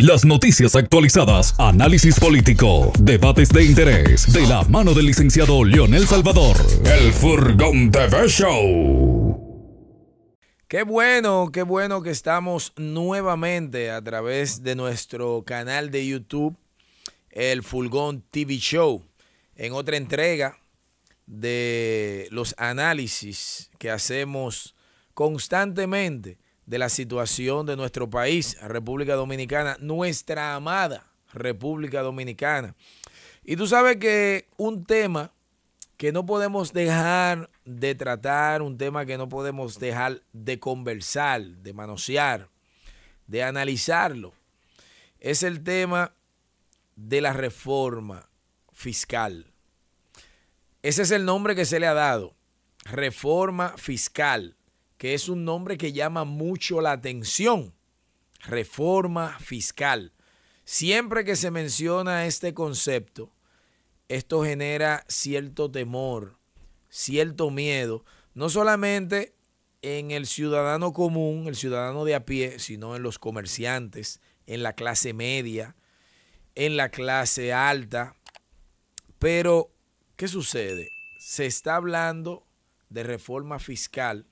Las noticias actualizadas, análisis político, debates de interés, de la mano del licenciado Leonel Salvador, el Furgón TV Show. Qué bueno, qué bueno que estamos nuevamente a través de nuestro canal de YouTube, el Furgón TV Show, en otra entrega de los análisis que hacemos constantemente de la situación de nuestro país, República Dominicana, nuestra amada República Dominicana. Y tú sabes que un tema que no podemos dejar de tratar, un tema que no podemos dejar de conversar, de manosear, de analizarlo, es el tema de la reforma fiscal. Ese es el nombre que se le ha dado, reforma fiscal que es un nombre que llama mucho la atención, reforma fiscal. Siempre que se menciona este concepto, esto genera cierto temor, cierto miedo, no solamente en el ciudadano común, el ciudadano de a pie, sino en los comerciantes, en la clase media, en la clase alta. Pero, ¿qué sucede? Se está hablando de reforma fiscal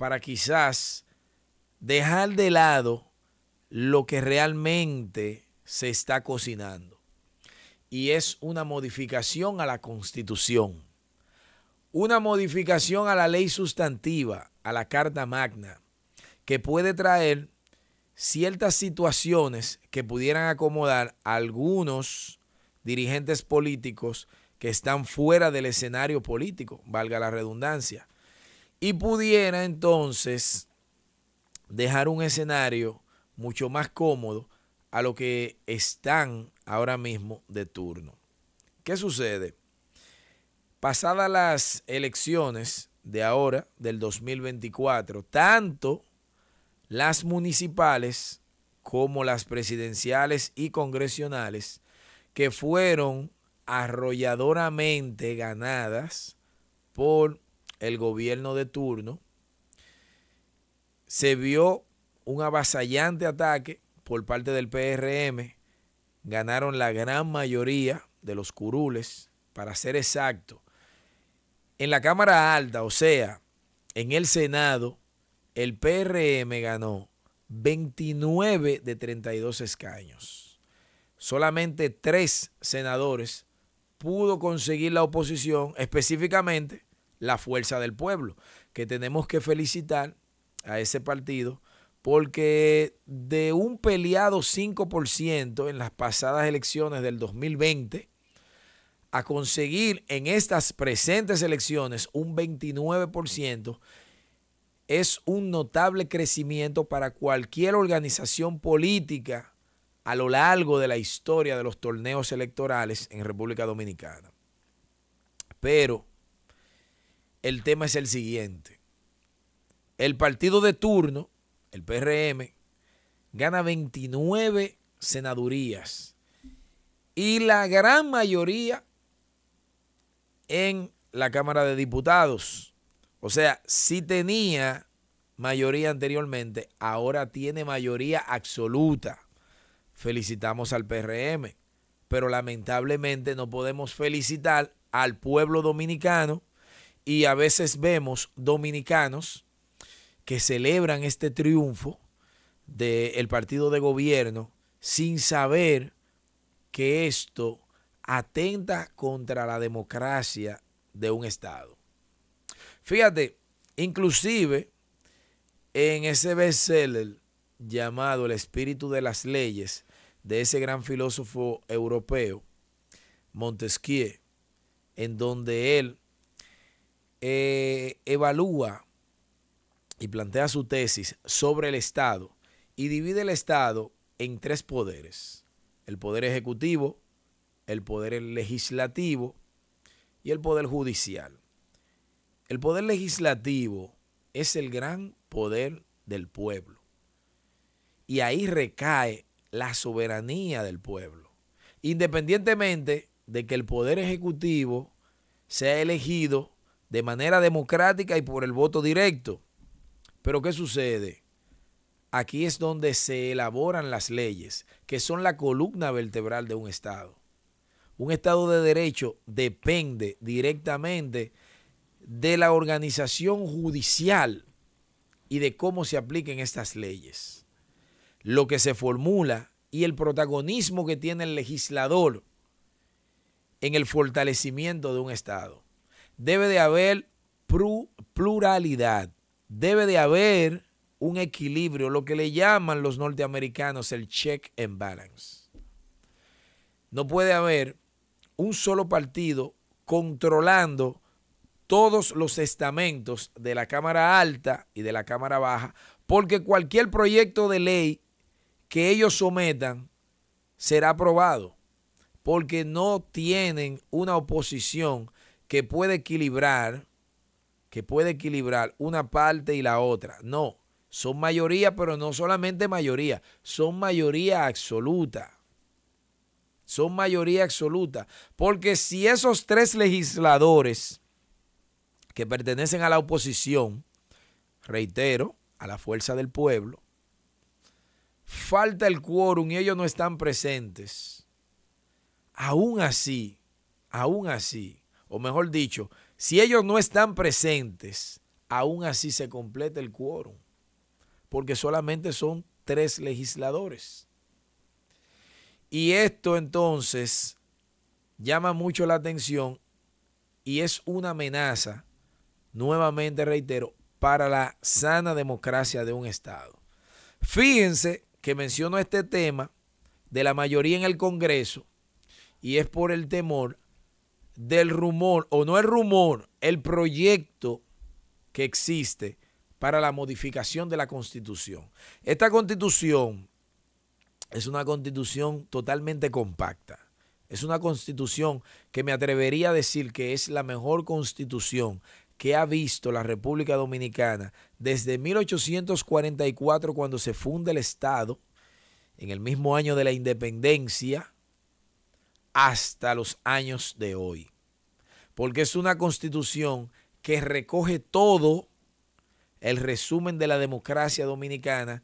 para quizás dejar de lado lo que realmente se está cocinando. Y es una modificación a la constitución, una modificación a la ley sustantiva, a la Carta Magna, que puede traer ciertas situaciones que pudieran acomodar a algunos dirigentes políticos que están fuera del escenario político, valga la redundancia y pudiera entonces dejar un escenario mucho más cómodo a lo que están ahora mismo de turno. ¿Qué sucede? Pasadas las elecciones de ahora, del 2024, tanto las municipales como las presidenciales y congresionales, que fueron arrolladoramente ganadas por el gobierno de turno, se vio un avasallante ataque por parte del PRM. Ganaron la gran mayoría de los curules, para ser exacto. En la Cámara Alta, o sea, en el Senado, el PRM ganó 29 de 32 escaños. Solamente tres senadores pudo conseguir la oposición, específicamente la fuerza del pueblo, que tenemos que felicitar a ese partido porque de un peleado 5% en las pasadas elecciones del 2020 a conseguir en estas presentes elecciones un 29% es un notable crecimiento para cualquier organización política a lo largo de la historia de los torneos electorales en República Dominicana. Pero el tema es el siguiente. El partido de turno, el PRM, gana 29 senadurías y la gran mayoría en la Cámara de Diputados. O sea, si tenía mayoría anteriormente, ahora tiene mayoría absoluta. Felicitamos al PRM, pero lamentablemente no podemos felicitar al pueblo dominicano y a veces vemos dominicanos que celebran este triunfo del partido de gobierno sin saber que esto atenta contra la democracia de un Estado. Fíjate, inclusive en ese bestseller llamado El espíritu de las leyes de ese gran filósofo europeo, Montesquieu, en donde él eh, evalúa y plantea su tesis sobre el Estado y divide el Estado en tres poderes. El poder ejecutivo, el poder legislativo y el poder judicial. El poder legislativo es el gran poder del pueblo. Y ahí recae la soberanía del pueblo. Independientemente de que el poder ejecutivo sea elegido de manera democrática y por el voto directo. Pero ¿qué sucede? Aquí es donde se elaboran las leyes, que son la columna vertebral de un Estado. Un Estado de derecho depende directamente de la organización judicial y de cómo se apliquen estas leyes. Lo que se formula y el protagonismo que tiene el legislador en el fortalecimiento de un Estado debe de haber pluralidad, debe de haber un equilibrio, lo que le llaman los norteamericanos el check and balance. No puede haber un solo partido controlando todos los estamentos de la Cámara Alta y de la Cámara Baja, porque cualquier proyecto de ley que ellos sometan será aprobado, porque no tienen una oposición que puede equilibrar, que puede equilibrar una parte y la otra. No, son mayoría, pero no solamente mayoría, son mayoría absoluta. Son mayoría absoluta. Porque si esos tres legisladores que pertenecen a la oposición, reitero, a la fuerza del pueblo, falta el quórum y ellos no están presentes, aún así, aún así, o mejor dicho, si ellos no están presentes, aún así se completa el quórum, porque solamente son tres legisladores. Y esto entonces llama mucho la atención y es una amenaza, nuevamente reitero, para la sana democracia de un Estado. Fíjense que menciono este tema de la mayoría en el Congreso y es por el temor del rumor, o no el rumor, el proyecto que existe para la modificación de la constitución. Esta constitución es una constitución totalmente compacta. Es una constitución que me atrevería a decir que es la mejor constitución que ha visto la República Dominicana desde 1844 cuando se funda el Estado, en el mismo año de la independencia, hasta los años de hoy. Porque es una constitución que recoge todo el resumen de la democracia dominicana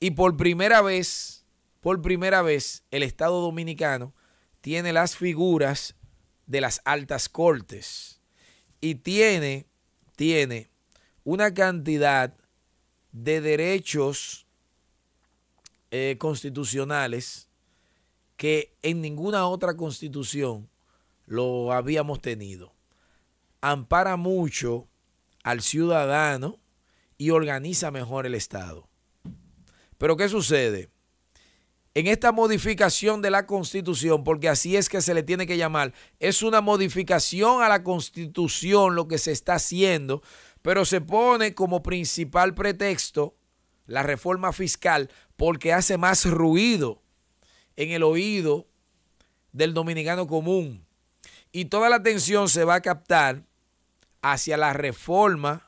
y por primera vez, por primera vez el Estado dominicano tiene las figuras de las altas cortes y tiene, tiene una cantidad de derechos eh, constitucionales que en ninguna otra constitución lo habíamos tenido. Ampara mucho al ciudadano y organiza mejor el Estado. Pero ¿qué sucede? En esta modificación de la constitución, porque así es que se le tiene que llamar, es una modificación a la constitución lo que se está haciendo, pero se pone como principal pretexto la reforma fiscal porque hace más ruido en el oído del dominicano común. Y toda la atención se va a captar hacia la reforma,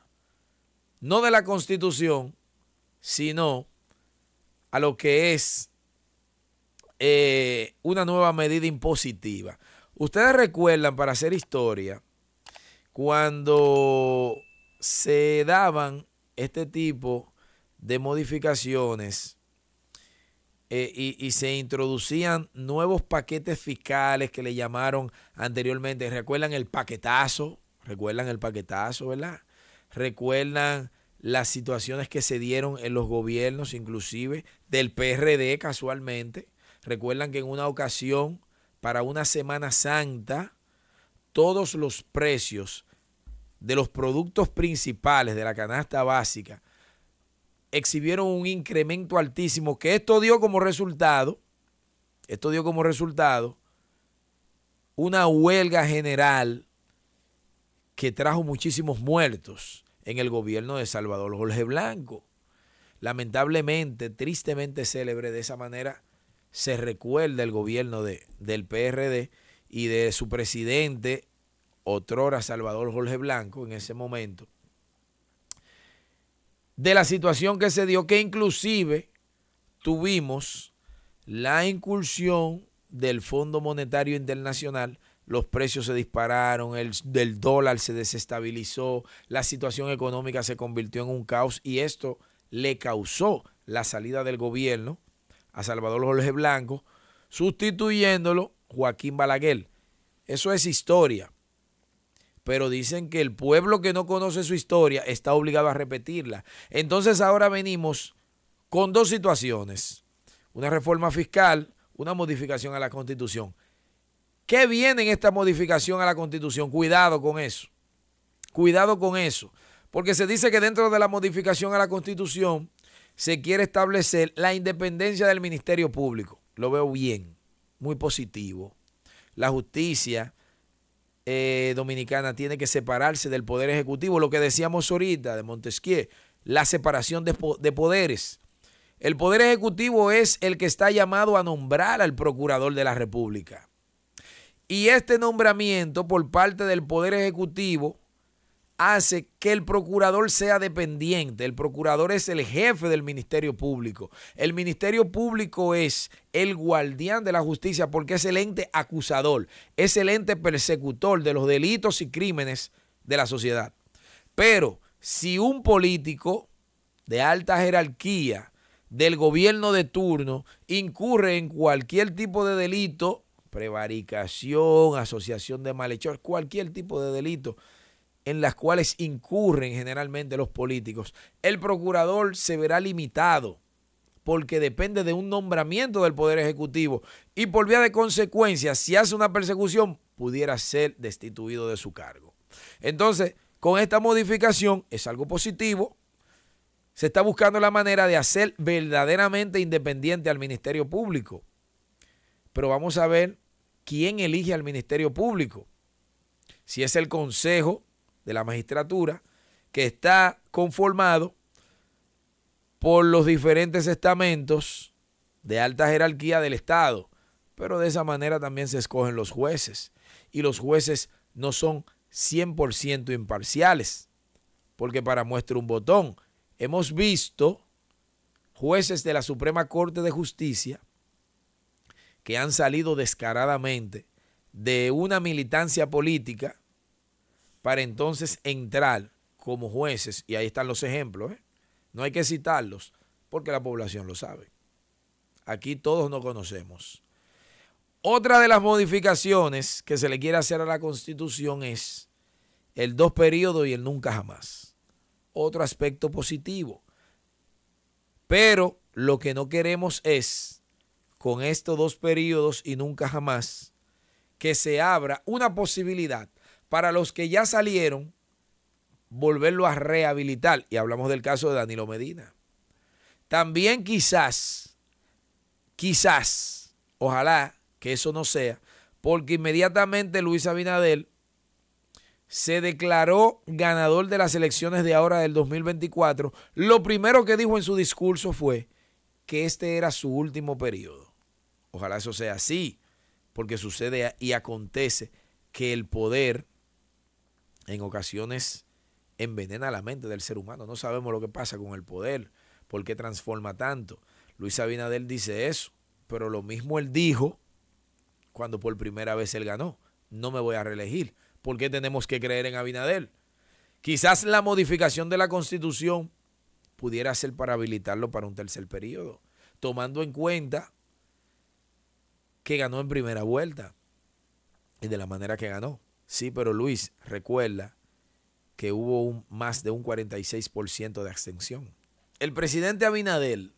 no de la constitución, sino a lo que es eh, una nueva medida impositiva. Ustedes recuerdan, para hacer historia, cuando se daban este tipo de modificaciones eh, y, y, se introducían nuevos paquetes fiscales que le llamaron anteriormente. Recuerdan el paquetazo, recuerdan el paquetazo, ¿verdad? Recuerdan las situaciones que se dieron en los gobiernos, inclusive del PRD casualmente. Recuerdan que en una ocasión, para una Semana Santa, todos los precios de los productos principales de la canasta básica exhibieron un incremento altísimo que esto dio como resultado, esto dio como resultado una huelga general que trajo muchísimos muertos en el gobierno de Salvador Jorge Blanco. Lamentablemente, tristemente célebre de esa manera, se recuerda el gobierno de, del PRD y de su presidente, otrora Salvador Jorge Blanco, en ese momento, de la situación que se dio, que inclusive tuvimos la incursión del Fondo Monetario Internacional, los precios se dispararon, el del dólar se desestabilizó, la situación económica se convirtió en un caos y esto le causó la salida del gobierno a Salvador Jorge Blanco, sustituyéndolo Joaquín Balaguer. Eso es historia pero dicen que el pueblo que no conoce su historia está obligado a repetirla. Entonces ahora venimos con dos situaciones, una reforma fiscal, una modificación a la constitución. ¿Qué viene en esta modificación a la constitución? Cuidado con eso, cuidado con eso, porque se dice que dentro de la modificación a la constitución se quiere establecer la independencia del Ministerio Público. Lo veo bien, muy positivo. La justicia eh, dominicana tiene que separarse del Poder Ejecutivo, lo que decíamos ahorita de Montesquieu, la separación de poderes. El Poder Ejecutivo es el que está llamado a nombrar al Procurador de la República. Y este nombramiento por parte del Poder Ejecutivo hace que el procurador sea dependiente. El procurador es el jefe del Ministerio Público. El Ministerio Público es el guardián de la justicia porque es el ente acusador, es el ente persecutor de los delitos y crímenes de la sociedad. Pero si un político de alta jerarquía del gobierno de turno incurre en cualquier tipo de delito, prevaricación, asociación de malhechores, cualquier tipo de delito, en las cuales incurren generalmente los políticos. El procurador se verá limitado porque depende de un nombramiento del Poder Ejecutivo y por vía de consecuencia, si hace una persecución, pudiera ser destituido de su cargo. Entonces, con esta modificación es algo positivo. Se está buscando la manera de hacer verdaderamente independiente al Ministerio Público. Pero vamos a ver quién elige al Ministerio Público. Si es el Consejo de la magistratura, que está conformado por los diferentes estamentos de alta jerarquía del Estado. Pero de esa manera también se escogen los jueces. Y los jueces no son 100% imparciales, porque para muestra un botón, hemos visto jueces de la Suprema Corte de Justicia que han salido descaradamente de una militancia política para entonces entrar como jueces, y ahí están los ejemplos, ¿eh? no hay que citarlos, porque la población lo sabe. Aquí todos nos conocemos. Otra de las modificaciones que se le quiere hacer a la Constitución es el dos periodos y el nunca jamás. Otro aspecto positivo. Pero lo que no queremos es, con estos dos periodos y nunca jamás, que se abra una posibilidad para los que ya salieron, volverlo a rehabilitar. Y hablamos del caso de Danilo Medina. También quizás, quizás, ojalá que eso no sea, porque inmediatamente Luis Abinadel se declaró ganador de las elecciones de ahora del 2024, lo primero que dijo en su discurso fue que este era su último periodo. Ojalá eso sea así, porque sucede y acontece que el poder en ocasiones envenena la mente del ser humano. No sabemos lo que pasa con el poder, por qué transforma tanto. Luis Abinadel dice eso, pero lo mismo él dijo cuando por primera vez él ganó. No me voy a reelegir. ¿Por qué tenemos que creer en Abinadel? Quizás la modificación de la constitución pudiera ser para habilitarlo para un tercer periodo, tomando en cuenta que ganó en primera vuelta y de la manera que ganó. Sí, pero Luis, recuerda que hubo un, más de un 46% de abstención. El presidente Abinadel,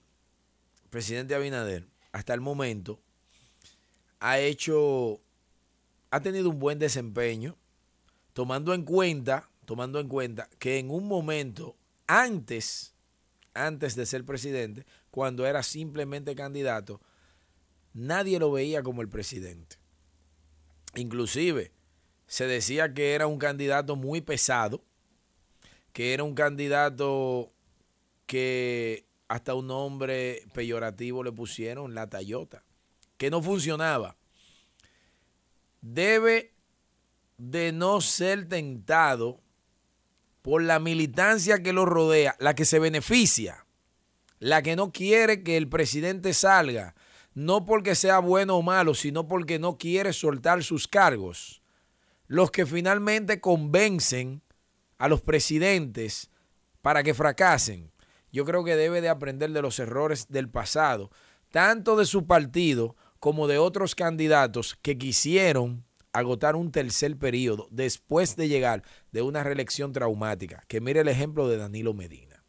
presidente Abinader, hasta el momento, ha hecho, ha tenido un buen desempeño, tomando en cuenta, tomando en cuenta que en un momento antes, antes de ser presidente, cuando era simplemente candidato, nadie lo veía como el presidente. Inclusive, se decía que era un candidato muy pesado, que era un candidato que hasta un nombre peyorativo le pusieron, la Tayota, que no funcionaba. Debe de no ser tentado por la militancia que lo rodea, la que se beneficia, la que no quiere que el presidente salga, no porque sea bueno o malo, sino porque no quiere soltar sus cargos los que finalmente convencen a los presidentes para que fracasen. Yo creo que debe de aprender de los errores del pasado, tanto de su partido como de otros candidatos que quisieron agotar un tercer periodo después de llegar de una reelección traumática. Que mire el ejemplo de Danilo Medina.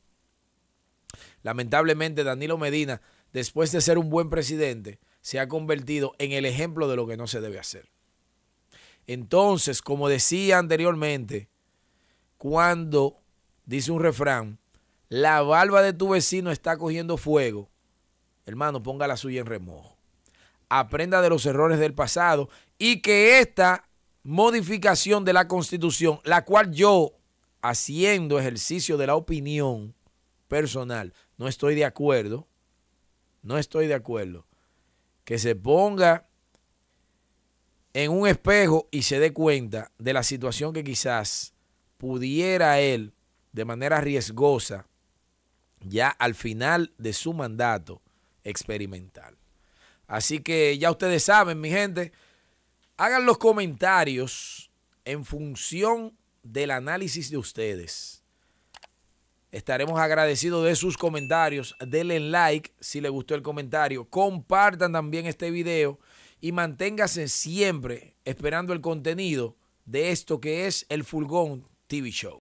Lamentablemente Danilo Medina, después de ser un buen presidente, se ha convertido en el ejemplo de lo que no se debe hacer. Entonces, como decía anteriormente, cuando, dice un refrán, la barba de tu vecino está cogiendo fuego, hermano, ponga la suya en remojo. Aprenda de los errores del pasado y que esta modificación de la constitución, la cual yo, haciendo ejercicio de la opinión personal, no estoy de acuerdo, no estoy de acuerdo, que se ponga en un espejo y se dé cuenta de la situación que quizás pudiera él de manera riesgosa ya al final de su mandato experimental. Así que ya ustedes saben, mi gente, hagan los comentarios en función del análisis de ustedes. Estaremos agradecidos de sus comentarios. Denle like si les gustó el comentario. Compartan también este video y manténgase siempre esperando el contenido de esto que es el Fulgón TV Show.